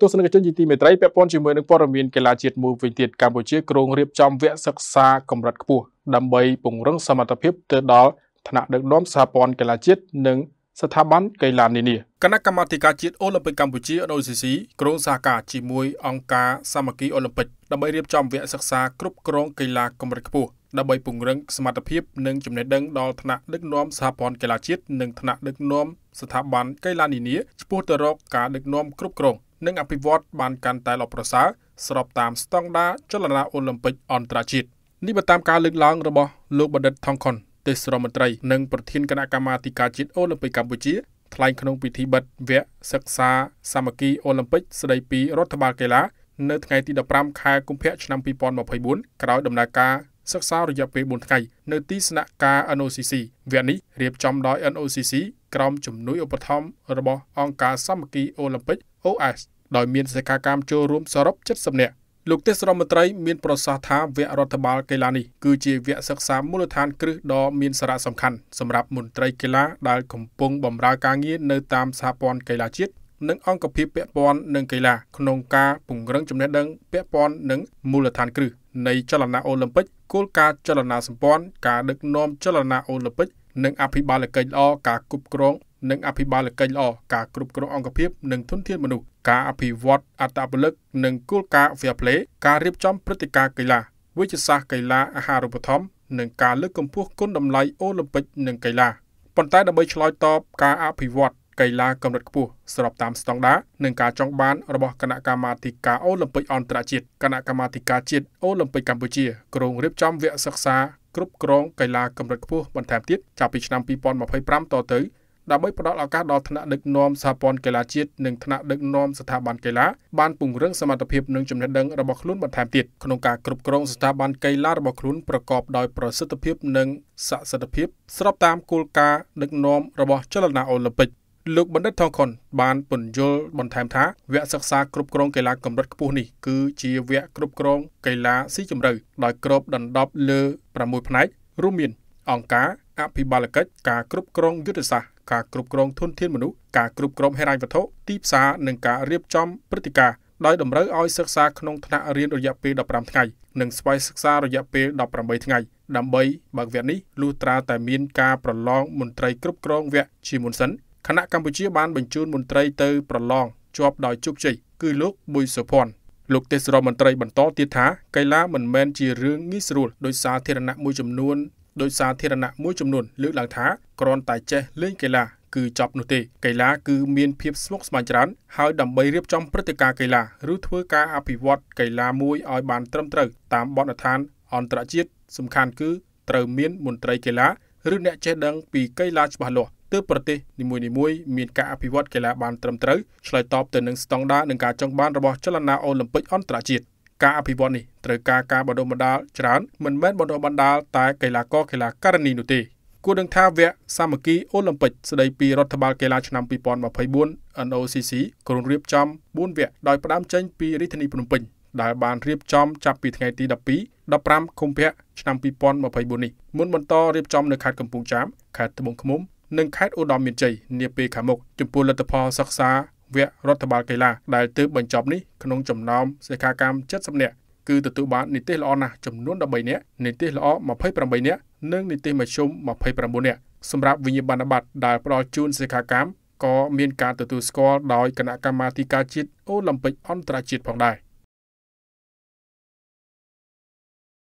ទស្សនិកជនជាទីមេត្រីពាក់ព័ន្ធជាមួយនឹងព័ត៌មានកីឡាជាតិមួយវិញទៀតកម្ពុជាក្រុងរៀបចំវគ្គសិក្សាកម្រិតខ្ពស់ដើម្បីពង្រឹងសមត្ថភាពទៅដល់ថ្នាក់ដឹកនាំសហព័ន្ធកីឡាជាតិនិងស្ថាប័នកីឡានានាគណៈកម្មាធិការជាតិអូឡ িম্প ិកកម្ពុជាអនុស៊ីស៊ីក្រុងសហការជាមួយអង្គការសាមគ្គីអូឡ িম্প ិកដើម្បីរៀបចំវគ្គសិក្សាគ្រប់គ្រងកីឡាកម្រិតខ្ពស់ដើម្បីពង្រឹងសមត្ថភាពនិងចំណេះដឹងដល់ថ្នាក់ដឹកនាំសហព័ន្ធកីឡាជាតិនិងថ្នាក់ដឹកនាំស្ថាប័នកីឡានានាឆ្ពោះទៅរកការដឹកនាំគ្រប់គ្រងនិងអភិវឌ្ឍបានកាន់តែល្អប្រសើរស្របតាមស្តង់ដារចលនាអូឡ িম্প ិកអន្តរជាតិនេះបើតាមការ លើកឡើងរបស់លោកបណ្ឌិតថងខុនទេសរដ្ឋមន្ត្រី និងប្រធានគណៈកម្មាធិការជាតិអូឡ িম্প ិកកម្ពុជាថ្លែងក្នុងពិធីបិទវគ្គសិក្សាសាមគ្គីអូឡ িম্প ិកស្ដីពីរដ្ឋបាលកីឡា នៅថ្ងៃទី15ខែកុម្ភៈឆ្នាំ2024ក្រោយដំណើរការសិក្សារយៈពេល4ថ្ងៃនៅទីស្នាក់ការ NOCC វគ្គនេះរៀបចំដោយ NOCC ក្រោមជំនួយឧបត្ថម្ភរបស់អង្គការសាមគ្គីអូឡ িম্প ិក OS ដោយមានសិក្ខាកាមចូលរួមសរុប70នាក់លោកទេសរដ្ឋមន្ត្រី មានប្រសាសន៍ថាវគ្គរដ្ឋបាលកីឡានេះគឺជាវគ្គសិក្សាមូលដ្ឋានគ្រឹះដ៏មានសារៈសំខាន់សម្រាប់មន្ត្រីកីឡាដែលកំពុងបម្រើការងារនៅតាមសហព័ន្ធកីឡាជាតិនិងអង្គភាពពាក់ព័ន្ធនឹងកីឡាក្នុងការពង្រឹងចំណេះដឹងពាក់ព័ន្ធនឹងមូលដ្ឋានគ្រឹះនៃចលនាអូឡ িম্প ិកគោលការណ៍ចលនាសម្ព័ន្ធការដឹកនាំចលនាអូឡ িম্প ិកនិងអភិបាលកិច្ចល្អការគ្រប់គ្រងនិងអភិបាលកិច្ចល្អការគ្រប់គ្រងអង្គភាពនិងធនធានមនុស្សការអភិវឌ្ឍអត្តពលិកនិងគោលការណ៍ Fair Play ការរៀបចំព្រឹត្តិការណ៍កីឡា វិទ្យាសាស្ត្រកីឡាអាហារូបត្ថម្ភនិងការលើកកម្ពស់គុណតម្លៃអូឡ িম ពិកនិងកីឡាប៉ុន្តែដើម្បីឆ្លើយតបការអភិវឌ្ឍកីឡាកម្រិតខ្ពស់ស្របតាមស្តង់ដារនិងការចង់បានរបស់គណៈកម្មាធិការអូឡ িম ពិកអន្តរជាតិគណៈកម្មាធិការជាតិអូឡ িম ពិកកម្ពុជា ក្រុងរៀបចំវគ្គសិក្សាគ្រប់គ្រងកីឡាកម្រិតខ្ពស់បន្ថែមទៀតចាប់ពីឆ្នាំ2025តទៅដើម្បីផ្តល់ឱកាសដល់ថ្នាក់ដឹកនាំសហព័ន្ធកីឡាជាតិនិងថ្នាក់ដឹកនាំស្ថាប័នកីឡាបានពង្រឹងសមត្ថភាពនិងចំណេះដឹងរបស់ខ្លួនបន្ថែមទៀតក្នុងការគ្រប់គ្រងស្ថាប័នកីឡារបស់ខ្លួនប្រកបដោយប្រសិទ្ធភាពនិងស័ក្តិសិទ្ធិភាពស្របតាមគោលការណ៍ដឹកនាំរបស់ចលនាអូឡ িম্প ិកលោកបណ្ឌិតថងខុនបានពន្យល់បន្ថែមថាវគ្គសិក្សាគ្រប់គ្រងកីឡាកម្រិតខ្ពស់នេះគឺជាវគ្គគ្រប់គ្រងកីឡាស៊ីជម្រៅដោយគ្របដណ្ដប់លើ6ផ្នែករួមមានអង្គការអភិបាលកិច្ចការគ្រប់គ្រងយុទ្ធសាស្ត្រការគ្រប់គ្រងធនធានមនុស្សការគ្រប់គ្រងហិរញ្ញវត្ថុទីផ្សារនិងការរៀបចំព្រឹត្តិការណ៍ដោយតម្រូវឲ្យសិក្សាក្នុងថ្នាក់រៀនរយៈពេល15ថ្ងៃនិងស្វ័យសិក្សារយៈពេល18ថ្ងៃដើម្បីបើកវគ្គនេះលុះត្រាតែមាន ការប្រឡងមន្ត្រីគ្រប់គ្រងវគ្គជាមុនសិនគណៈកម្ពុជាបានបញ្ជូនមន្ត្រីទៅប្រឡងជាប់ដោយជោគជ័យគឺលោកប៊ុយសុភ័ណ្ឌលោកទេសរដ្ឋមន្ត្រីបន្តទៀតថាកីឡាមិនមែនជារឿងងាយស្រួលដោយសាធារណៈមួយចំនួនដោយសាធារណៈមួយចំនួនលើកឡើងថាគ្រាន់តែចេះលេងកីឡា គឺចប់នោះទេ កីឡាគឺមានភាពស្មុគស្មាញច្រើនហើយដើម្បីរៀបចំព្រឹត្តិការណ៍កីឡាឬធ្វើការអភិវឌ្ឍកីឡាមួយឲ្យបានត្រឹមត្រូវ តាមបទដ្ឋានអន្តរជាតិសំខាន់គឺត្រូវមានមន្ត្រីកីឡាឬអ្នកចេះដឹងពីកីឡាច្បាស់លាស់ទើបប្រទេសនីមួយៗមានការអភិវឌ្ឍកីឡាបានត្រឹមត្រូវឆ្លើយតបទៅនឹងស្តង់ដារនិងការចង់បានរបស់ចលនាអូឡ িম্প ិកអន្តរជាតិការអភិវឌ្ឍនេះត្រូវការការបណ្ដុះបណ្ដាលច្រើនមិនមែនបណ្ដុះបណ្ដាលតែកីឡាករកីឡាករនីនោះទេគួរនឹងថាវគ្គសាមគ្គីអូឡ িম্প ិកស្ដីពីរដ្ឋបាលកីឡាឆ្នាំ2024 NOCC ក្រុងរៀបចំ4វគ្គដោយផ្ដើមចេញពីរាជធានីភ្នំពេញដែលបានរៀបចំចាប់ពីថ្ងៃទី12 15ខុម្ភៈឆ្នាំ2024នេះមុនបន្តរៀបចំនៅខេត្តកំពង់ចាមខេត្តត្បូងឃ្មុំ និងខេត្តឧត្តរមានជ័យនាពេលខាងមុខចំពោះលទ្ធផលសិក្សាវគ្គរដ្ឋបាលកីឡាដែលទើបបញ្ចប់នេះក្នុងចំណោមសិក្ខាកាម70នាក់គឺទទួលបាននិទេសល្អណាស់ចំនួន13នាក់និទេសល្អ28នាក់និងនិទេសមធ្យម29នាក់សម្រាប់វិញ្ញាបនបត្រដែលផ្ដល់ជូនសិក្ខាកាមក៏មានការទទួលស្គាល់ដោយគណៈកម្មាធិការជាតិអូឡ িম্প ិកអន្តរជាតិផងដែរ។